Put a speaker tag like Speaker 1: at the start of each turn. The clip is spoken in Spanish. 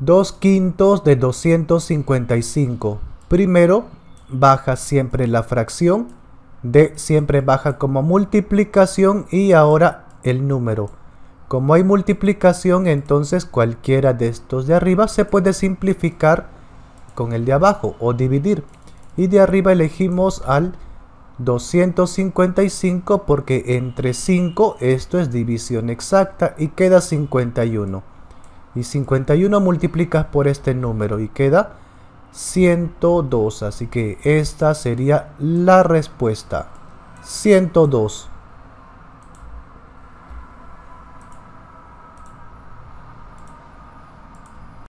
Speaker 1: 2 quintos de 255. Primero, baja siempre la fracción, de siempre baja como multiplicación y ahora el número. Como hay multiplicación, entonces cualquiera de estos de arriba se puede simplificar con el de abajo o dividir. Y de arriba elegimos al 255 porque entre 5 esto es división exacta y queda 51 y 51 multiplicas por este número y queda 102. Así que esta sería la respuesta. 102.